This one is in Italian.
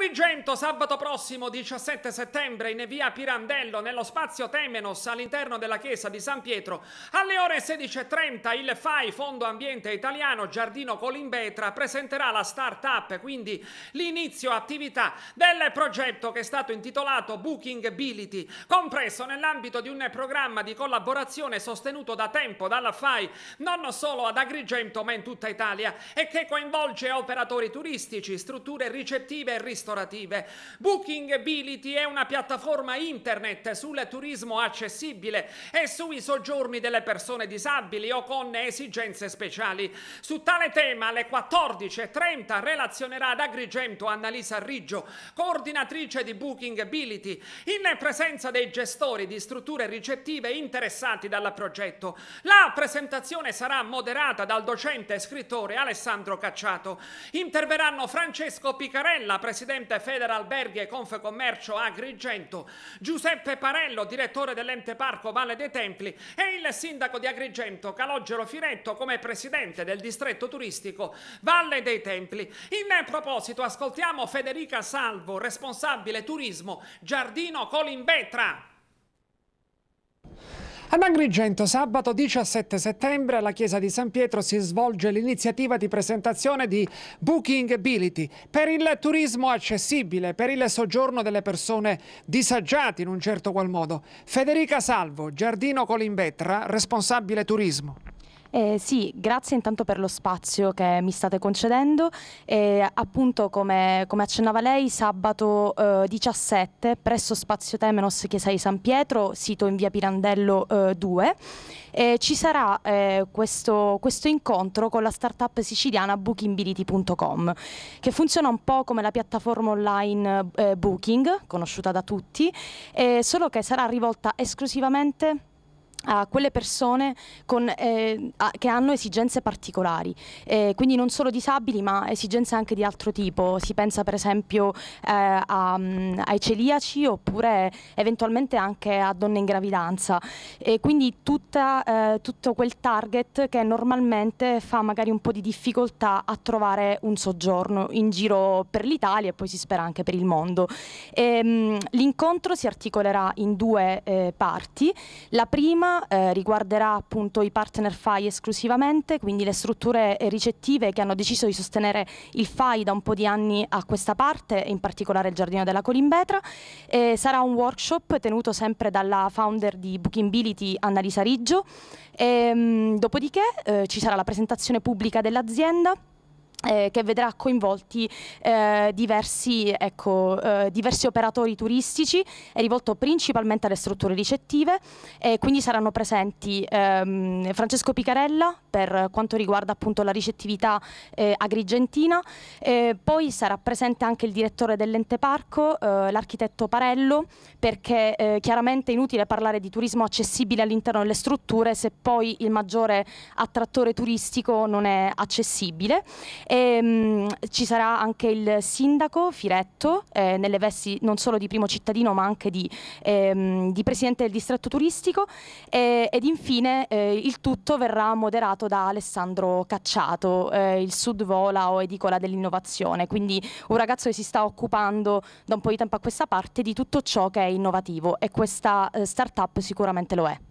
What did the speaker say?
Agrigento sabato prossimo 17 settembre in via Pirandello nello spazio Temenos all'interno della chiesa di San Pietro alle ore 16.30 il FAI Fondo Ambiente Italiano Giardino Colimbetra presenterà la start-up quindi l'inizio attività del progetto che è stato intitolato Booking Ability compreso nell'ambito di un programma di collaborazione sostenuto da tempo dalla FAI non solo ad Agrigento ma in tutta Italia e che coinvolge operatori turistici, strutture ricettive e ristoranti lavorative. Booking Ability è una piattaforma internet sul turismo accessibile e sui soggiorni delle persone disabili o con esigenze speciali. Su tale tema alle 14.30 relazionerà ad Agrigento Annalisa Riggio, coordinatrice di Booking Ability, in presenza dei gestori di strutture ricettive interessati dal progetto. La presentazione sarà moderata dal docente e scrittore Alessandro Cacciato. Interverranno Francesco Picarella, presidente presidente Federalberghi e Confcommercio Agrigento, Giuseppe Parello, direttore dell'ente parco Valle dei Templi e il sindaco di Agrigento Calogero Firetto come presidente del distretto turistico Valle dei Templi. In proposito ascoltiamo Federica Salvo, responsabile turismo Giardino Colimbetra. Ad Agrigento sabato 17 settembre alla chiesa di San Pietro si svolge l'iniziativa di presentazione di Booking Ability per il turismo accessibile, per il soggiorno delle persone disagiate in un certo qual modo. Federica Salvo, Giardino Colimbetra, responsabile turismo. Eh, sì, grazie intanto per lo spazio che mi state concedendo. Eh, appunto, come, come, accennava lei, sabato eh, 17 presso Spazio Temenos Chiesa di San Pietro, sito in via Pirandello 2, eh, ci sarà eh, questo, questo, incontro con la startup siciliana bookingbility.com, che funziona un po' come la piattaforma online eh, Booking, conosciuta da tutti, solo che sarà rivolta esclusivamente a quelle persone con, eh, a, che hanno esigenze particolari, eh, quindi non solo disabili ma esigenze anche di altro tipo, si pensa per esempio eh, a, mm, ai celiaci oppure eventualmente anche a donne in gravidanza e quindi tutta, eh, tutto quel target che normalmente fa magari un po' di difficoltà a trovare un soggiorno in giro per l'Italia e poi si spera anche per il mondo. Ehm, l'incontro si articolerà in due eh, parti, la prima tema eh, riguarderà appunto i partner FAI esclusivamente, quindi le strutture eh, ricettive che hanno deciso di sostenere il FAI da un po' di anni a questa parte, in particolare il Giardino della Colimbetra. Eh, sarà un workshop tenuto sempre dalla founder di Bookingbility, Annalisa Riggio. E, ehm, mh, dopodiché eh, ci sarà la presentazione pubblica dell'azienda eh, che vedrà coinvolti eh, diversi, ecco, eh, diversi, operatori turistici, è rivolto principalmente alle strutture ricettive e quindi saranno presenti ehm, Francesco Picarella per quanto riguarda appunto la ricettività eh, agrigentina, eh, poi sarà presente anche il direttore dell'ente parco, eh, l'architetto Parello, perché chiaramente è inutile parlare di turismo accessibile all'interno delle strutture se poi il maggiore attrattore turistico non è accessibile e, ehm, mh, ci sarà anche il sindaco Firetto, eh, nelle vesti non solo di primo cittadino ma anche di, ehm, di presidente del distretto turistico eh, ed infine eh, il tutto verrà moderato da Alessandro Cacciato, eh, il Sud Vola o edicola dell'innovazione, quindi un ragazzo che si sta occupando da un po' di tempo a questa parte di tutto ciò che è innovativo e questa eh, startup sicuramente lo è.